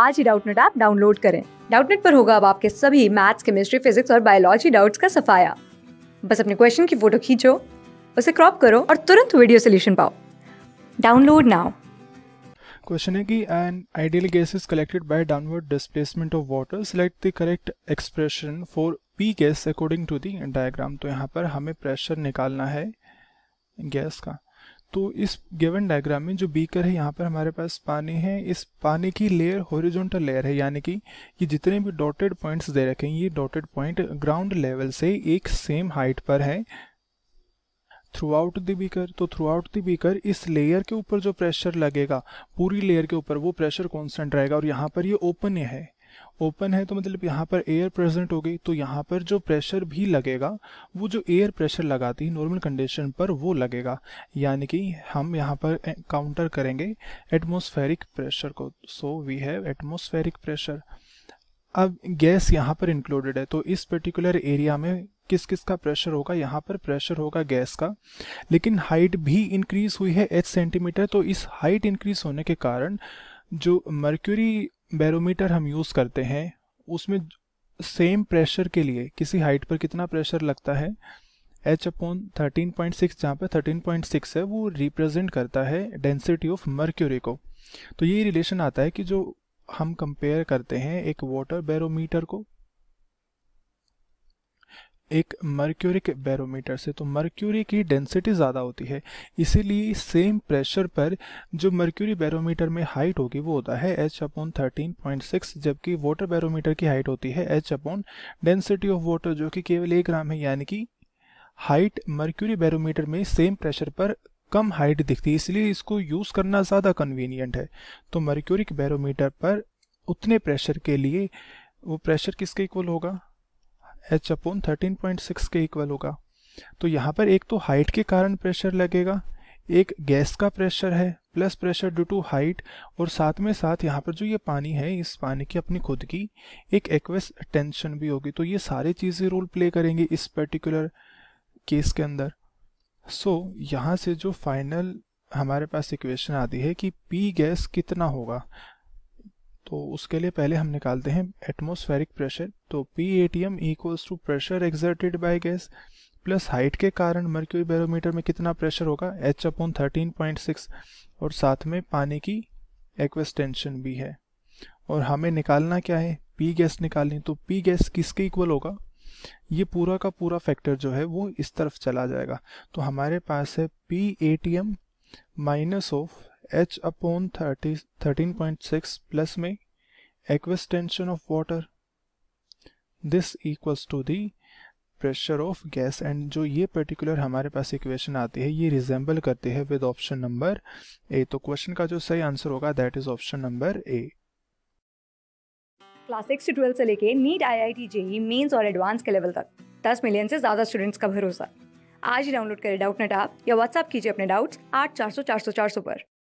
आज ही Doubtnut app download करें डाउटनेट पर होगा अब आपके सभी मैथ्स केमिस्ट्री फिजिक्स और बायोलॉजी डाउट्स का सफाया बस अपने क्वेश्चन की फोटो खींचो उसे क्रॉप करो और तुरंत वीडियो सोल्यूशन पाओ डाउनलोड नाउ क्वेश्चन है कि an ideal gas is collected by downward displacement of water Select the correct expression for P gas according to the diagram तो यहाँ पर हमें प्रेशर निकालना है गैस का तो इस गिवन डायग्राम में जो बीकर है यहाँ पर हमारे पास पानी है इस पानी की लेयर हॉरिजॉन्टल लेयर है यानी कि ये जितने भी डॉटेड पॉइंट्स दे रखे हैं ये डॉटेड पॉइंट ग्राउंड लेवल से एक सेम हाइट पर है थ्रू आउट द बीकर तो थ्रू आउट द बीकर इस लेयर के ऊपर जो प्रेशर लगेगा पूरी लेयर के ऊपर वो प्रेशर कॉन्स्टेंट रहेगा और यहाँ पर ये ओपन है ओपन है तो मतलब यहाँ पर एयर प्रेजेंट हो गई तो यहाँ पर जो प्रेशर भी लगेगा वो जो एयर प्रेशर लगाती है नॉर्मल कंडीशन पर वो लगेगा यानी कि हम यहाँ पर काउंटर करेंगे एटमोसफेरिक प्रेशर को so we have atmospheric pressure अब गैस यहाँ पर इंक्लूडेड है तो इस पर्टिकुलर एरिया में किस किस का प्रेशर होगा यहाँ पर प्रेशर होगा गैस का लेकिन हाइट भी इंक्रीज हुई है एच सेंटीमीटर तो इस हाइट इंक्रीज होने के कारण जो मर्क्यूरी बैरोमीटर हम यूज़ करते हैं उसमें सेम प्रेशर के लिए किसी हाइट पर कितना प्रेशर लगता है H upon thirteen point six जहाँ पर थर्टीन पॉइंट सिक्स है वो रिप्रेजेंट करता है डेंसिटी ऑफ मर्क्यूरी को तो ये रिलेशन आता है कि जो हम कंपेयर करते हैं एक वाटर बैरोमीटर को एक मर्क्यूरिक बैरोमीटर से तो मर्क्यूरी की डेंसिटी ज़्यादा होती है इसीलिए सेम प्रेशर पर जो मर्क्यूरी बैरोमीटर में हाइट होगी वो होता है H upon thirteen point six जबकि वाटर बैरोमीटर की हाइट होती है H upon density of water जो कि केवल एक ग्राम है यानी कि हाइट मर्क्यूरी बैरोमीटर में सेम प्रेशर पर कम हाइट दिखती है इसलिए इसको यूज़ करना ज़्यादा कन्वीनियंट है तो मर्क्यूरिक बैरोमीटर पर उतने प्रेशर के लिए वो प्रेशर किसके इक्वल होगा H upon thirteen point six के इक्वल होगा तो यहाँ पर एक तो हाइट के कारण प्रेशर लगेगा एक गैस का प्रेशर है plus pressure due to height और साथ में साथ यहाँ पर जो ये पानी है इस पानी की अपनी खुद की एक एक्वेस टेंशन भी होगी तो ये सारी चीज़ें रोल प्ले करेंगे इस पर्टिकुलर केस के अंदर सो so, यहाँ से जो फाइनल हमारे पास इक्वेशन आती है कि पी गैस कितना होगा तो उसके लिए पहले हम निकालते हैं एटमोस्फेरिक प्रेशर तो P A T M equals to pressure exerted by gas plus height के कारण मर्क्यूरी बैरोमीटर में कितना प्रेशर होगा H upon thirteen point six और साथ में पानी की एक्वेस टेंशन भी है और हमें निकालना क्या है पी गैस निकालनी तो पी गैस किसके इक्वल होगा ये पूरा का पूरा फैक्टर जो है वो इस तरफ चला जाएगा तो हमारे पास है P A T M minus of H upon thirty thirteen point six plus में aqueous tension of water this equals to the pressure of gas and जो ये पर्टिकुलर हमारे पास इक्वेशन आती है ये रिजेंबल करती है विद ऑप्शन नंबर ए तो क्वेश्चन का जो सही आंसर होगा that is option number A class six से ट्वेल्थ से लेके NEET I I T JEE mains और एडवांस के लेवल तक दस मिलियन से ज़्यादा स्टूडेंट्स का भरोसा आज ही डाउनलोड करें डाउट नेट आप या व्हाट्सअप कीजिए अपने डाउट्स आठ चार सौ चार सौ चार सौ पर